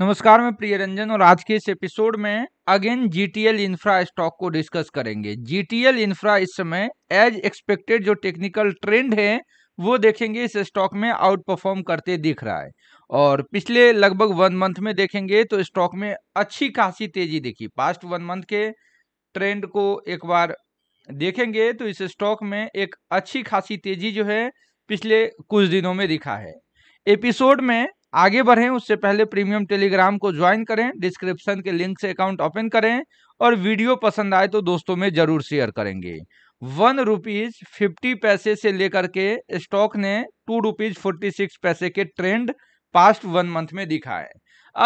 नमस्कार मैं प्रिय रंजन और आज के इस एपिसोड में अगेन जीटीएल इंफ्रा स्टॉक को डिस्कस करेंगे जीटीएल इंफ्रा इस समय एज एक्सपेक्टेड जो टेक्निकल ट्रेंड है वो देखेंगे इस स्टॉक में आउट परफॉर्म करते दिख रहा है और पिछले लगभग वन मंथ में देखेंगे तो स्टॉक में अच्छी खासी तेजी देखी पास्ट वन मंथ के ट्रेंड को एक बार देखेंगे तो इस स्टॉक में एक अच्छी खासी तेजी जो है पिछले कुछ दिनों में दिखा है एपिसोड में आगे बढ़ें उससे पहले प्रीमियम टेलीग्राम को ज्वाइन करें डिस्क्रिप्शन के लिंक से अकाउंट ओपन करें और वीडियो पसंद आए तो दोस्तों में जरूर शेयर करेंगे वन रुपीज फिफ्टी पैसे से लेकर के स्टॉक ने टू रुपीज फोर्टी सिक्स पैसे के ट्रेंड पास्ट वन मंथ में दिखा है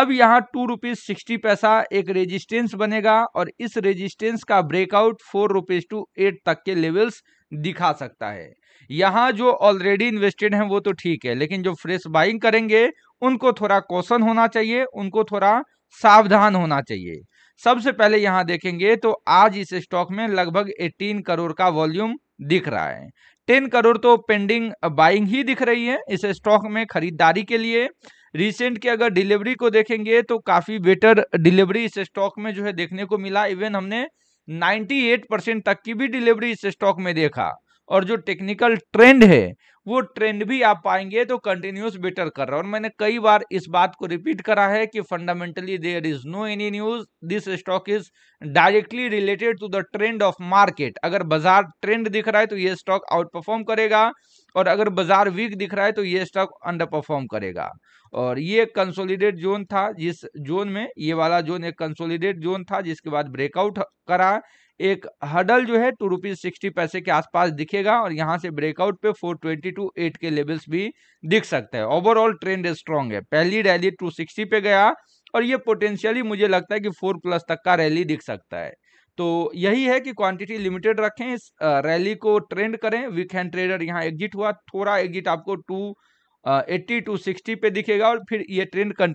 अब यहाँ टू रुपीज सिक्सटी पैसा एक रेजिस्टेंस बनेगा और इस रेजिस्टेंस का breakout four rupees two eight तक के लेवल्स दिखा सकता है यहाँ जो ऑलरेडी इन्वेस्टेड हैं वो तो ठीक है लेकिन जो फ्रेश बाइंग करेंगे उनको थोड़ा कौशन होना चाहिए उनको थोड़ा सावधान होना चाहिए सबसे पहले यहाँ देखेंगे तो आज इस स्टॉक में लगभग 18 करोड़ का वॉल्यूम दिख रहा है 10 करोड़ तो पेंडिंग बाइंग ही दिख रही है इस स्टॉक में खरीदारी के लिए रिसेंट के अगर डिलीवरी को देखेंगे तो काफ़ी बेटर डिलीवरी इस स्टॉक में जो है देखने को मिला इवन हमने 98 परसेंट तक की भी डिलीवरी इस स्टॉक में देखा और जो टेक्निकल ट्रेंड है वो ट्रेंड भी आप पाएंगे तो कंटिन्यूस बेटर कर रहा है और मैंने कई बार इस बात को रिपीट करा है कि fundamentally there is no any news this stock is directly related to the trend of market अगर बाजार ट्रेंड दिख रहा है तो ये स्टॉक आउट परफॉर्म करेगा और अगर बाजार वीक दिख रहा है तो ये स्टॉक अंडर परफॉर्म करेगा और ये कंसोलिडेट जोन था जिस जोन में ये वाला जोन एक कंसोलिडेट जोन था जिसके बाद ब्रेकआउट करा एक हडल जो है टू रुपीज सिक्सटी पैसे के आसपास दिखेगा और यहाँ से ब्रेकआउट पे फोर ट्वेंटी टू एट के लेवल्स भी दिख सकता है ओवरऑल ट्रेंड स्ट्रांग है पहली रैली टू सिक्सटी पे गया और ये पोटेंशियली मुझे लगता है कि फोर प्लस तक का रैली दिख सकता है तो यही है कि क्वांटिटी लिमिटेड रखें इस रैली को ट्रेंड करें वीक हैंड ट्रेडर यहाँ एग्जिट हुआ थोड़ा एग्जिट आपको टू एट्टी टू सिक्सटी पे दिखेगा और फिर ये ट्रेंड कंटिन्यू